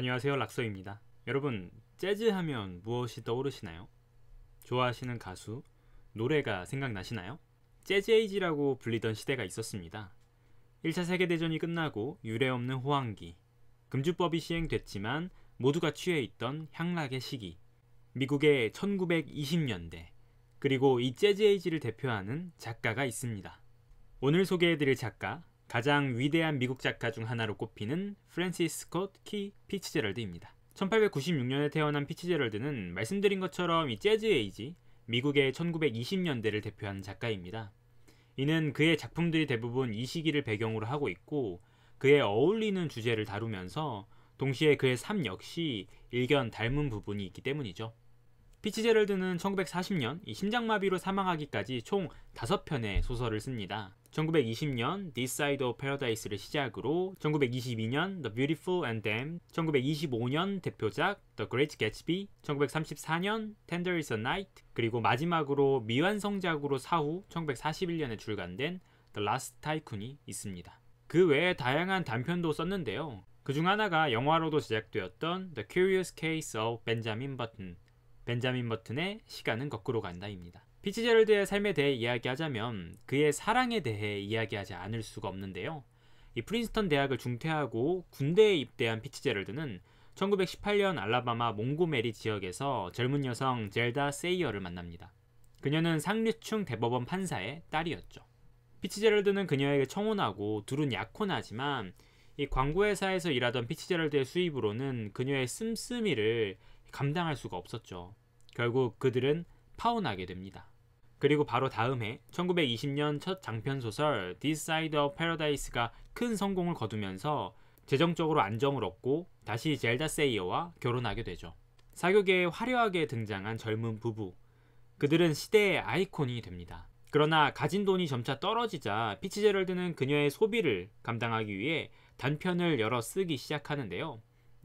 안녕하세요 락서입니다 여러분 재즈 하면 무엇이 떠오르시나요? 좋아하시는 가수, 노래가 생각나시나요? 재즈 에이지라고 불리던 시대가 있었습니다 1차 세계대전이 끝나고 유례없는 호황기 금주법이 시행됐지만 모두가 취해 있던 향락의 시기 미국의 1920년대 그리고 이 재즈 에이지를 대표하는 작가가 있습니다 오늘 소개해드릴 작가 가장 위대한 미국 작가 중 하나로 꼽히는 프랜시스 스콧 키 피츠제럴드입니다. 1896년에 태어난 피츠제럴드는 말씀드린 것처럼 이 재즈 에이지, 미국의 1920년대를 대표하는 작가입니다. 이는 그의 작품들이 대부분 이 시기를 배경으로 하고 있고 그에 어울리는 주제를 다루면서 동시에 그의 삶 역시 일견 닮은 부분이 있기 때문이죠. 피츠제럴드는 1940년 심장마비로 사망하기까지 총 5편의 소설을 씁니다. 1920년 This Side of Paradise를 시작으로 1922년 The Beautiful and t h e m 1925년 대표작 The Great Gatsby, 1934년 Tender is a Night, 그리고 마지막으로 미완성작으로 사후 1941년에 출간된 The Last Tycoon이 있습니다. 그 외에 다양한 단편도 썼는데요. 그 중 하나가 영화로도 제작되었던 The Curious Case of Benjamin Button, 벤자민 버튼의 시간은 거꾸로 간다입니다. 피치제럴드의 삶에 대해 이야기하자면 그의 사랑에 대해 이야기하지 않을 수가 없는데요. 이 프린스턴 대학을 중퇴하고 군대에 입대한 피치제럴드는 1918년 알라바마 몽고메리 지역에서 젊은 여성 젤다 세이어를 만납니다. 그녀는 상류층 대법원 판사의 딸이었죠. 피치제럴드는 그녀에게 청혼하고 둘은 약혼하지만 이 광고회사에서 일하던 피치제럴드의 수입으로는 그녀의 씀씀이를 감당할 수가 없었죠. 결국 그들은 파혼하게 됩니다. 그리고 바로 다음 해 1920년 첫 장편 소설 This Side of Paradise가 큰 성공을 거두면서 재정적으로 안정을 얻고 다시 젤다 세이어와 결혼하게 되죠. 사교계에 화려하게 등장한 젊은 부부. 그들은 시대의 아이콘이 됩니다. 그러나 가진 돈이 점차 떨어지자 피치제럴드는 그녀의 소비를 감당하기 위해 단편을 열어 쓰기 시작하는데요.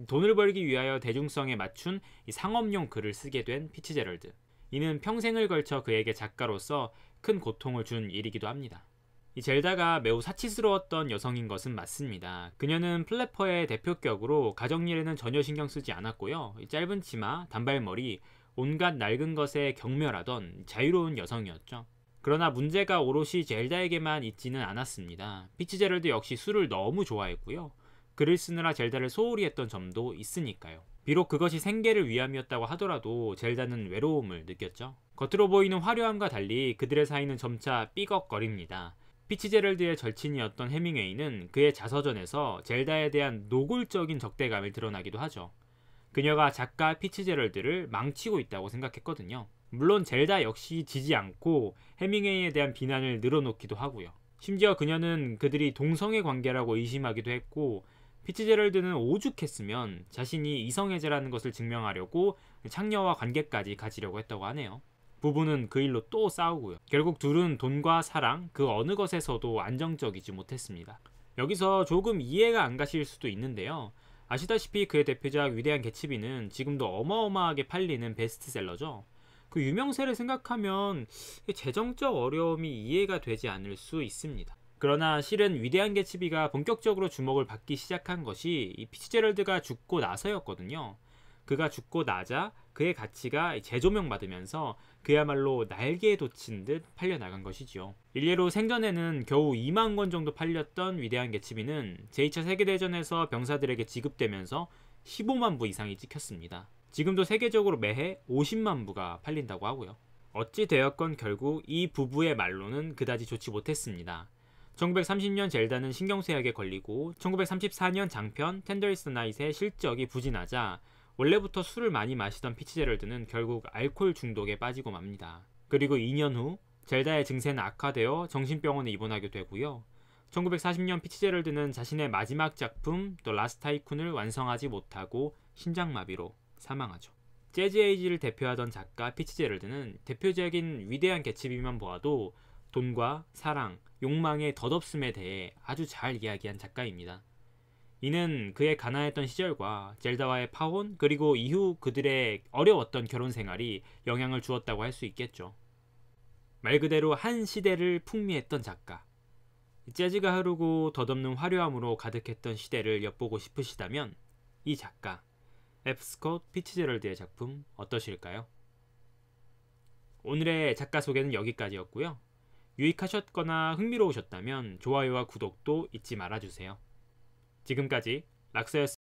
돈을 벌기 위하여 대중성에 맞춘 상업용 글을 쓰게 된 피치제럴드. 이는 평생을 걸쳐 그에게 작가로서 큰 고통을 준 일이기도 합니다. 이 젤다가 매우 사치스러웠던 여성인 것은 맞습니다. 그녀는 플래퍼의 대표격으로 가정일에는 전혀 신경 쓰지 않았고요. 짧은 치마, 단발머리, 온갖 낡은 것에 경멸하던 자유로운 여성이었죠. 그러나 문제가 오롯이 젤다에게만 있지는 않았습니다. 피치제럴드 역시 술을 너무 좋아했고요. 글을 쓰느라 젤다를 소홀히 했던 점도 있으니까요. 비록 그것이 생계를 위함이었다고 하더라도 젤다는 외로움을 느꼈죠. 겉으로 보이는 화려함과 달리 그들의 사이는 점차 삐걱거립니다. 피치제럴드의 절친이었던 해밍웨이는 그의 자서전에서 젤다에 대한 노골적인 적대감이 드러나기도 하죠. 그녀가 작가 피치제럴드를 망치고 있다고 생각했거든요. 물론 젤다 역시 지지 않고 해밍웨이에 대한 비난을 늘어놓기도 하고요. 심지어 그녀는 그들이 동성애 관계라고 의심하기도 했고 피츠제럴드는 오죽했으면 자신이 이성애자라는 것을 증명하려고 창녀와 관계까지 가지려고 했다고 하네요. 부부는 그 일로 또 싸우고요. 결국 둘은 돈과 사랑 그 어느 것에서도 안정적이지 못했습니다. 여기서 조금 이해가 안 가실 수도 있는데요. 아시다시피 그의 대표작 위대한 개츠비는 지금도 어마어마하게 팔리는 베스트셀러죠. 그 유명세를 생각하면 재정적 어려움이 이해가 되지 않을 수 있습니다. 그러나 실은 위대한 개츠비가 본격적으로 주목을 받기 시작한 것이 이 피츠제럴드가 죽고 나서였거든요. 그가 죽고 나자 그의 가치가 재조명받으면서 그야말로 날개에 돋친 듯 팔려나간 것이지요. 일례로 생전에는 겨우 2만 권 정도 팔렸던 위대한 개츠비는 제2차 세계대전에서 병사들에게 지급되면서 15만 부 이상이 찍혔습니다. 지금도 세계적으로 매해 50만 부가 팔린다고 하고요. 어찌 되었건 결국 이 부부의 말로는 그다지 좋지 못했습니다. 1930년 젤다는 신경쇠약에 걸리고 1934년 장편 텐더리스 나잇의 실적이 부진하자 원래부터 술을 많이 마시던 피치제럴드는 결국 알코올 중독에 빠지고 맙니다. 그리고 2년 후 젤다의 증세는 악화되어 정신병원에 입원하게 되고요. 1940년 피치제럴드는 자신의 마지막 작품 또라스 타이쿤을 완성하지 못하고 신장마비로 사망하죠. 재즈 에이지를 대표하던 작가 피치제럴드는 대표적인 위대한 개츠비만 보아도 돈과 사랑, 욕망의 덧없음에 대해 아주 잘 이야기한 작가입니다. 이는 그의 가난했던 시절과 젤다와의 파혼 그리고 이후 그들의 어려웠던 결혼 생활이 영향을 주었다고 할 수 있겠죠. 말 그대로 한 시대를 풍미했던 작가. 재즈가 흐르고 덧없는 화려함으로 가득했던 시대를 엿보고 싶으시다면 이 작가 F. 스콧 피츠제럴드의 작품 어떠실까요? 오늘의 작가 소개는 여기까지였고요. 유익하셨거나 흥미로우셨다면 좋아요와 구독도 잊지 말아주세요. 지금까지 락서였습니다.